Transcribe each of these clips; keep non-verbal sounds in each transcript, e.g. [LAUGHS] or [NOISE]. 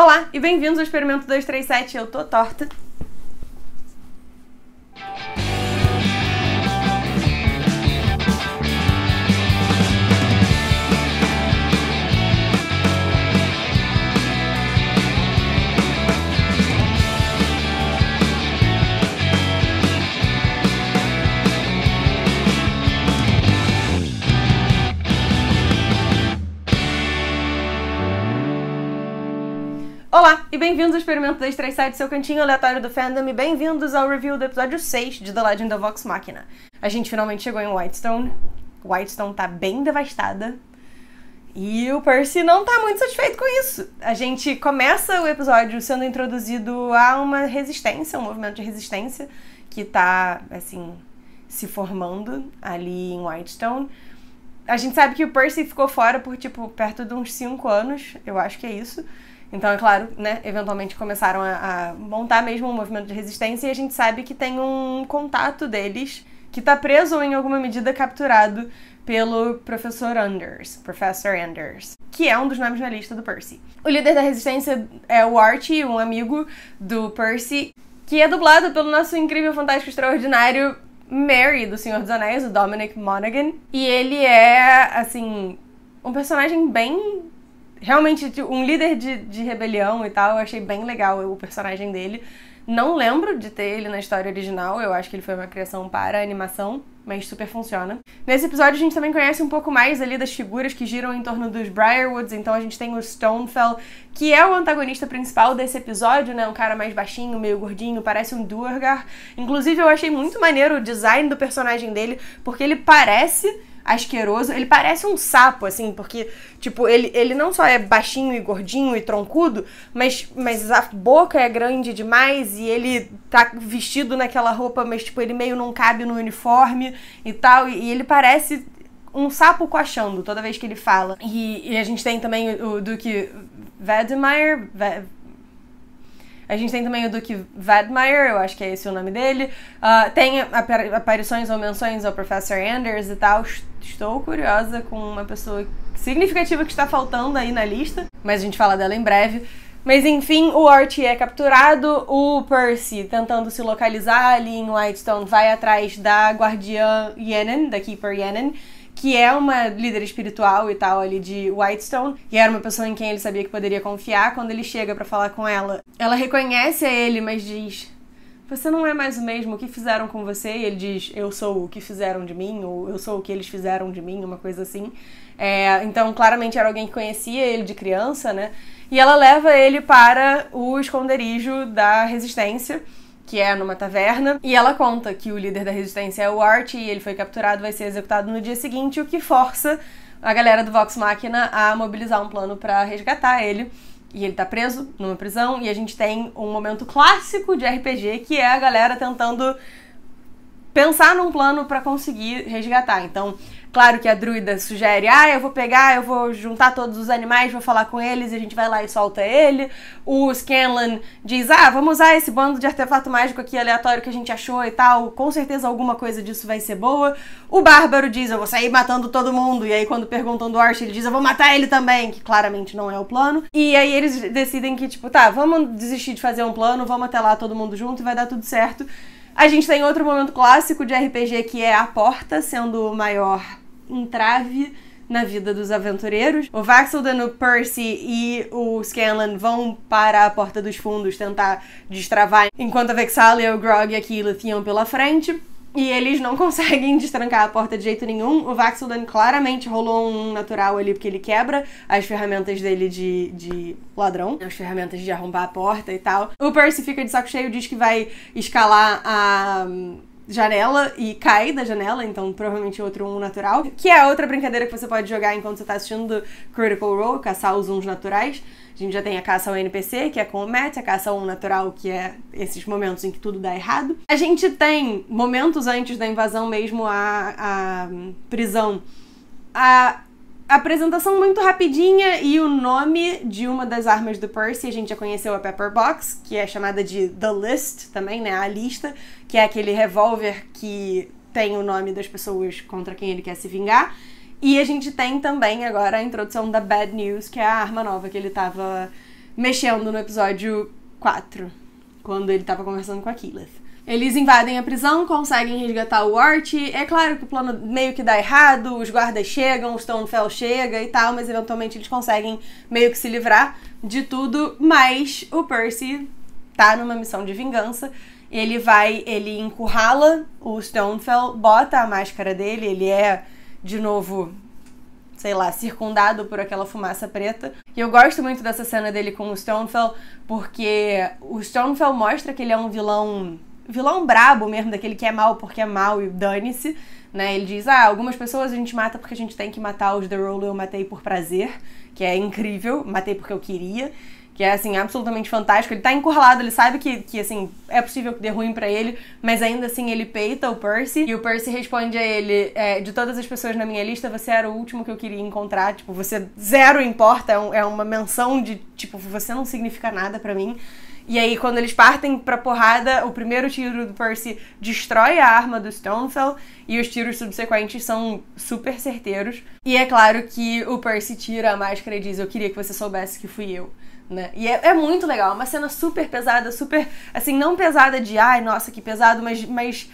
Olá e bem-vindos ao Experimento 237. Eu tô torta. Olá e bem-vindos ao Experimento das seu cantinho aleatório do fandom e bem-vindos ao review do episódio 6 de The Legend of Vox Machina. A gente finalmente chegou em Whitestone. Whitestone tá bem devastada. E o Percy não tá muito satisfeito com isso. A gente começa o episódio sendo introduzido a uma resistência, um movimento de resistência que tá, assim, se formando ali em Whitestone. A gente sabe que o Percy ficou fora por, tipo, perto de uns 5 anos, eu acho que é isso. Então, é claro, né, eventualmente começaram a, a montar mesmo um movimento de resistência e a gente sabe que tem um contato deles que está preso ou em alguma medida capturado pelo professor Anders, Professor Anders, que é um dos nomes na lista do Percy. O líder da resistência é o Archie, um amigo do Percy, que é dublado pelo nosso incrível, fantástico, extraordinário Mary do Senhor dos Anéis, o Dominic Monaghan, e ele é assim um personagem bem realmente um líder de, de rebelião e tal. Eu achei bem legal o personagem dele. Não lembro de ter ele na história original, eu acho que ele foi uma criação para animação, mas super funciona. Nesse episódio a gente também conhece um pouco mais ali das figuras que giram em torno dos Briarwoods, então a gente tem o Stonefell, que é o antagonista principal desse episódio, né? Um cara mais baixinho, meio gordinho, parece um Durgar. Inclusive eu achei muito maneiro o design do personagem dele, porque ele parece asqueroso. Ele parece um sapo, assim, porque, tipo, ele, ele não só é baixinho e gordinho e troncudo, mas, mas a boca é grande demais e ele tá vestido naquela roupa, mas, tipo, ele meio não cabe no uniforme e tal. E, e ele parece um sapo coachando toda vez que ele fala. E, e a gente tem também o, Duque Vedemeyer. V a gente tem também o Duke Vadmeyer, eu acho que é esse o nome dele. Uh, tem aparições ou menções ao Professor Anders e tal. Estou curiosa com uma pessoa significativa que está faltando aí na lista, mas a gente fala dela em breve. Mas enfim, o Art é capturado, o Percy, tentando se localizar ali em Whitestone, vai atrás da guardiã Yennen, da Keeper Yennen, que é uma líder espiritual e tal ali de Whitestone, e era uma pessoa em quem ele sabia que poderia confiar, quando ele chega para falar com ela, ela reconhece a ele, mas diz: "Você não é mais o mesmo, o que fizeram com você?" E ele diz: "Eu sou o que fizeram de mim", ou "Eu sou o que eles fizeram de mim", uma coisa assim. É, então, claramente era alguém que conhecia ele de criança, né? E ela leva ele para o esconderijo da resistência que é numa taverna, e ela conta que o líder da resistência é o Art e ele foi capturado, vai ser executado no dia seguinte, o que força a galera do Vox Machina a mobilizar um plano para resgatar ele. E ele tá preso numa prisão, e a gente tem um momento clássico de RPG que é a galera tentando pensar num plano para conseguir resgatar. Então, claro que a druida sugere: "Ah, eu vou pegar, eu vou juntar todos os animais, vou falar com eles e a gente vai lá e solta ele". O Scanlan diz: "Ah, vamos usar esse bando de artefato mágico aqui aleatório que a gente achou e tal, com certeza alguma coisa disso vai ser boa". O Bárbaro diz: "Eu vou sair matando todo mundo". E aí quando perguntam do Orc, ele diz: "Eu vou matar ele também", que claramente não é o plano. E aí eles decidem que tipo, tá, vamos desistir de fazer um plano, vamos até lá todo mundo junto e vai dar tudo certo. A gente tem tá outro momento clássico de RPG que é a porta sendo o maior entrave na vida dos aventureiros. O Vaxelden, o Percy e o Scanlan vão para a porta dos fundos tentar destravar, enquanto a Vexalia, o Grog e a Keyleth iam pela frente e eles não [LAUGHS] conseguem destrancar a porta de jeito nenhum. O Vaxildan claramente rolou um natural ali, porque ele quebra as ferramentas dele de, de ladrão, as ferramentas de arrombar a porta e tal. O Percy fica de saco cheio, diz que vai escalar a janela e cai da janela, então provavelmente outro um natural. Que é outra brincadeira que você pode jogar enquanto você tá assistindo Critical Role, caçar os uns naturais. A gente já tem a caça ao NPC, que é com o Matt, a caça ao um natural, que é esses momentos em que tudo dá errado. A gente tem momentos antes da invasão mesmo a prisão. A apresentação muito rapidinha e o nome de uma das armas do Percy, a gente já conheceu a Pepper Box, que é chamada de The List também, né, a lista, que é aquele revólver que tem o nome das pessoas contra quem ele quer se vingar. E a gente tem também agora a introdução da Bad News, que é a arma nova que ele tava mexendo no episódio 4, quando ele tava conversando com a Keyleth. Eles invadem a prisão, conseguem resgatar o Ort. É claro que o plano meio que dá errado, os guardas chegam, o Stonefell chega e tal, mas eventualmente eles conseguem meio que se livrar de tudo. Mas o Percy tá numa missão de vingança. Ele vai, ele encurrala o Stonefell, bota a máscara dele, ele é, de novo, sei lá, circundado por aquela fumaça preta. E eu gosto muito dessa cena dele com o Stonefell, porque o Stonefell mostra que ele é um vilão vilão brabo mesmo, daquele que é mal porque é mal e dane-se, né? Ele diz: "Ah, algumas pessoas a gente mata porque a gente tem que matar os The Roll eu matei por prazer", que é incrível, matei porque eu queria. Que é, assim, absolutamente fantástico. Ele tá encurralado, ele sabe que, que assim, é possível que dê ruim pra ele, mas ainda assim ele peita o Percy. E o Percy responde a ele: é, De todas as pessoas na minha lista, você era o último que eu queria encontrar. Tipo, você zero importa, é, um, é uma menção de, tipo, você não significa nada para mim. E aí, quando eles partem pra porrada, o primeiro tiro do Percy destrói a arma do Stonefell e os tiros subsequentes são super certeiros. E é claro que o Percy tira a máscara e diz: Eu queria que você soubesse que fui eu. Né? E é, é muito legal, é uma cena super pesada, super. Assim, não pesada de ai, nossa, que pesado, mas, mas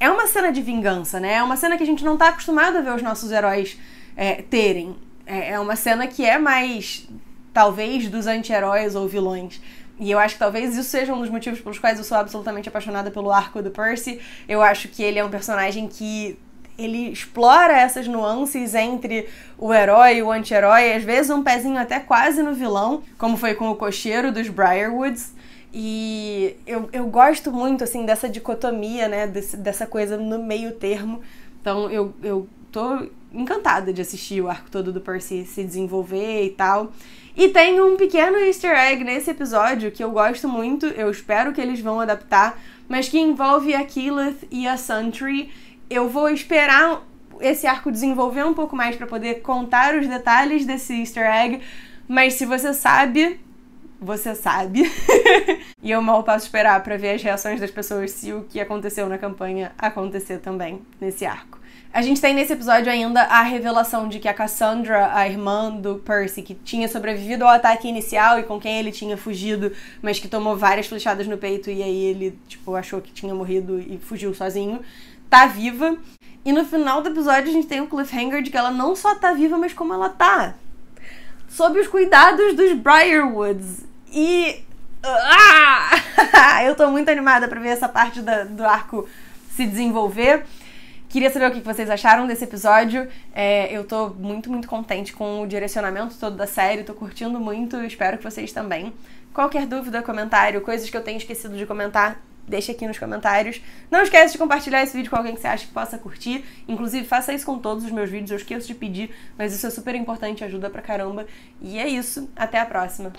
é uma cena de vingança, né? É uma cena que a gente não tá acostumado a ver os nossos heróis é, terem. É, é uma cena que é mais, talvez, dos anti-heróis ou vilões e eu acho que talvez isso seja um dos motivos pelos quais eu sou absolutamente apaixonada pelo arco do Percy. Eu acho que ele é um personagem que ele explora essas nuances entre o herói e o anti-herói, às vezes um pezinho até quase no vilão, como foi com o cocheiro dos Briarwoods. E eu, eu gosto muito, assim, dessa dicotomia, né? dessa coisa no meio termo. Então eu, eu tô encantada de assistir o arco todo do Percy se desenvolver e tal. E tem um pequeno easter egg nesse episódio que eu gosto muito, eu espero que eles vão adaptar, mas que envolve a Keyleth e a Suntree. Eu vou esperar esse arco desenvolver um pouco mais para poder contar os detalhes desse easter egg, mas se você sabe, você sabe. [LAUGHS] e eu mal posso esperar para ver as reações das pessoas se o que aconteceu na campanha acontecer também nesse arco. A gente tem nesse episódio ainda a revelação de que a Cassandra, a irmã do Percy, que tinha sobrevivido ao ataque inicial e com quem ele tinha fugido, mas que tomou várias flechadas no peito e aí ele, tipo, achou que tinha morrido e fugiu sozinho, tá viva. E no final do episódio a gente tem o um cliffhanger de que ela não só tá viva, mas como ela tá. Sob os cuidados dos Briarwoods. E. Ah! [LAUGHS] Eu tô muito animada para ver essa parte da, do arco se desenvolver. Queria saber o que vocês acharam desse episódio. É, eu tô muito, muito contente com o direcionamento todo da série, tô curtindo muito, espero que vocês também. Qualquer dúvida, comentário, coisas que eu tenho esquecido de comentar, deixa aqui nos comentários. Não esquece de compartilhar esse vídeo com alguém que você acha que possa curtir. Inclusive, faça isso com todos os meus vídeos, eu esqueço de pedir, mas isso é super importante, ajuda pra caramba. E é isso, até a próxima.